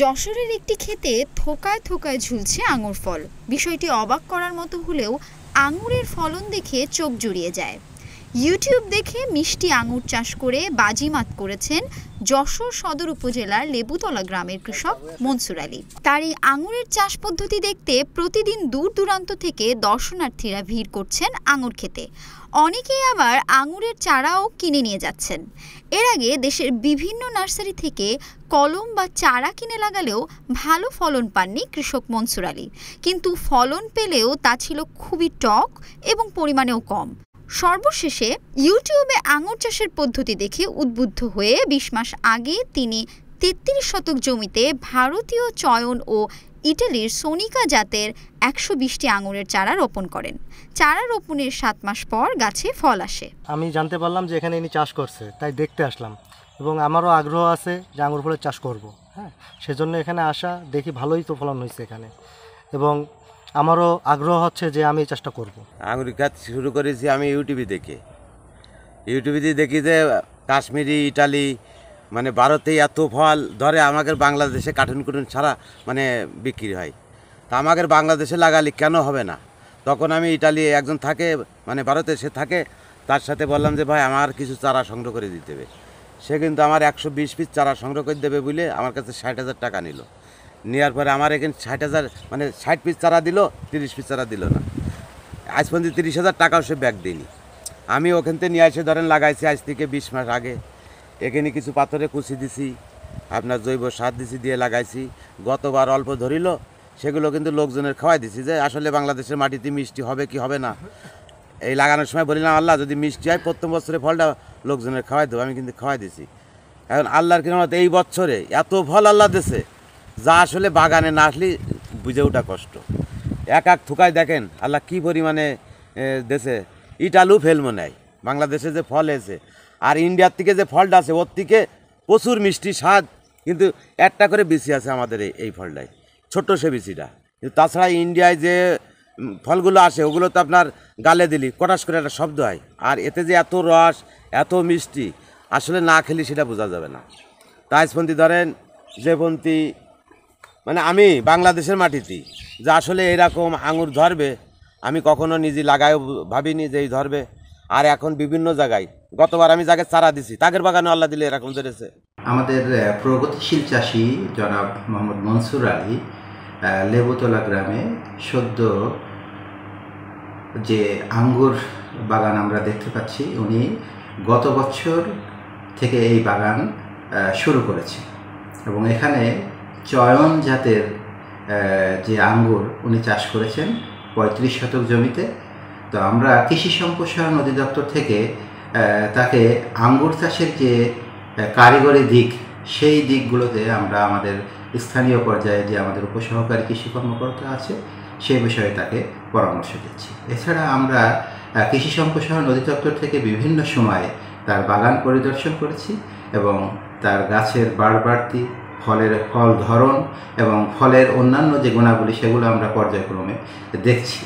যশোরের একটি খেতে থোকায় থোকায় ঝুলছে আঙুর ফল বিষয়টি অবাক করার মতো হলেও আঙুরের ফলন দেখে চোখ জুড়িয়ে যায় ইউটিউব দেখে মিষ্টি আঙুর চাষ করে বাজিমাত করেছেন যশোর সদর উপজেলার লেবুতলা গ্রামের কৃষক মনসুর আলী তার এই আঙুরের চাষ পদ্ধতি দেখতে প্রতিদিন দূর দূরান্ত থেকে দর্শনার্থীরা ভিড় করছেন আঙুর খেতে অনেকেই আবার আঙুরের চারাও কিনে নিয়ে যাচ্ছেন এর আগে দেশের বিভিন্ন নার্সারি থেকে কলম বা চারা কিনে লাগালেও ভালো ফলন পাননি কৃষক মনসুর আলী কিন্তু ফলন পেলেও তা ছিল খুবই টক এবং পরিমাণেও কম সর্বশেষে ইউটিউবে আঙুর চাষের পদ্ধতি দেখে উদ্বুদ্ধ হয়ে বিশ মাস আগে তিনি তেত্রিশ শতক জমিতে ভারতীয় চয়ন ও ইটালির সোনিকা জাতের একশো বিশটি আঙুরের চারা রোপণ করেন চারা রোপণের সাত মাস পর গাছে ফল আসে আমি জানতে পারলাম যে এখানে ইনি চাষ করছে তাই দেখতে আসলাম এবং আমারও আগ্রহ আছে যে আঙুর ফলের চাষ করব হ্যাঁ সেজন্য এখানে আসা দেখি ভালোই তো ফলন হয়েছে এখানে এবং আমারও আগ্রহ হচ্ছে যে আমি চেষ্টা করব আঙুর কাজ শুরু করেছি আমি ইউটিউবে দেখে ইউটিউবে দেখি যে কাশ্মীরি ইটালি মানে ভারতে এত ফল ধরে আমাদের বাংলাদেশে কার্টুন কুটুন ছাড়া মানে বিক্রি হয় তা আমাদের বাংলাদেশে লাগালে কেন হবে না তখন আমি ইটালি একজন থাকে মানে ভারতে সে থাকে তার সাথে বললাম যে ভাই আমার কিছু চারা সংগ্রহ করে দিতে হবে সে কিন্তু আমার একশো বিশ পিস চারা সংগ্রহ করে দেবে বলে আমার কাছে ষাট হাজার টাকা নিল নেওয়ার পরে আমার এখানে ষাট হাজার মানে ষাট পিস চারা দিল তিরিশ পিস চারা দিল না আজ পর্যন্ত তিরিশ হাজার টাকাও সে ব্যাগ দিইনি আমি ওখান থেকে নিয়ে এসে ধরেন লাগাইছি আজ থেকে বিশ মাস আগে এখানে কিছু পাথরে কুচি দিছি আপনার জৈব সার দিছি দিয়ে লাগাইছি গতবার অল্প ধরিল সেগুলো কিন্তু লোকজনের খাওয়াই দিছি যে আসলে বাংলাদেশের মাটিতে মিষ্টি হবে কি হবে না এই লাগানোর সময় বলিলাম আল্লাহ যদি মিষ্টি হয় প্রথম বছরে ফলটা লোকজনের খাওয়াই দেবো আমি কিন্তু খাওয়াই দিছি এখন আল্লাহর কিনা এই বছরে এত ফল আল্লাহ দিছে যা আসলে বাগানে না আসলে বুঝে ওঠা কষ্ট এক এক থুকায় দেখেন আল্লাহ কি পরিমাণে দেশে ইট আলু নেয় বাংলাদেশে যে ফল এসে আর ইন্ডিয়ার থেকে যে ফলটা আছে ওর থেকে প্রচুর মিষ্টি স্বাদ কিন্তু একটা করে বিচি আছে আমাদের এই ফলটায় ছোট্ট সে বিচিটা কিন্তু তাছাড়া ইন্ডিয়ায় যে ফলগুলো আসে ওগুলো তো আপনার গালে দিলি কটাশ করে একটা শব্দ হয় আর এতে যে এত রস এত মিষ্টি আসলে না খেলি সেটা বোঝা যাবে না তাইসপন্থী ধরেন যেপন্থী মানে আমি বাংলাদেশের মাটিতে যে আসলে এরকম আঙুর ধরবে আমি কখনো নিজে লাগাই ভাবিনি যে এই ধরবে আর এখন বিভিন্ন জায়গায় গতবার আমি যাকে চারা দিছি তাকের বাগানে আল্লাহ দিলে এরকম ধরেছে আমাদের প্রগতিশীল চাষি জনাব মোহাম্মদ মনসুর আলী লেবুতলা গ্রামে সদ্য যে আঙ্গুর বাগান আমরা দেখতে পাচ্ছি উনি গত বছর থেকে এই বাগান শুরু করেছে এবং এখানে চয়ন জাতের যে আঙ্গুর উনি চাষ করেছেন পঁয়ত্রিশ শতক জমিতে তো আমরা কৃষি সম্প্রসারণ অধিদপ্তর থেকে তাকে আঙ্গুর চাষের যে কারিগরি দিক সেই দিকগুলোতে আমরা আমাদের স্থানীয় পর্যায়ে যে আমাদের উপসহকারী কৃষি কর্মকর্তা আছে সেই বিষয়ে তাকে পরামর্শ দিচ্ছি এছাড়া আমরা কৃষি সম্প্রসারণ অধিদপ্তর থেকে বিভিন্ন সময়ে তার বাগান পরিদর্শন করেছি এবং তার গাছের বাড়বাড়তি ফলের ফল ধরন এবং ফলের অন্যান্য যে গুণাবলী সেগুলো আমরা পর্যায়ক্রমে দেখছি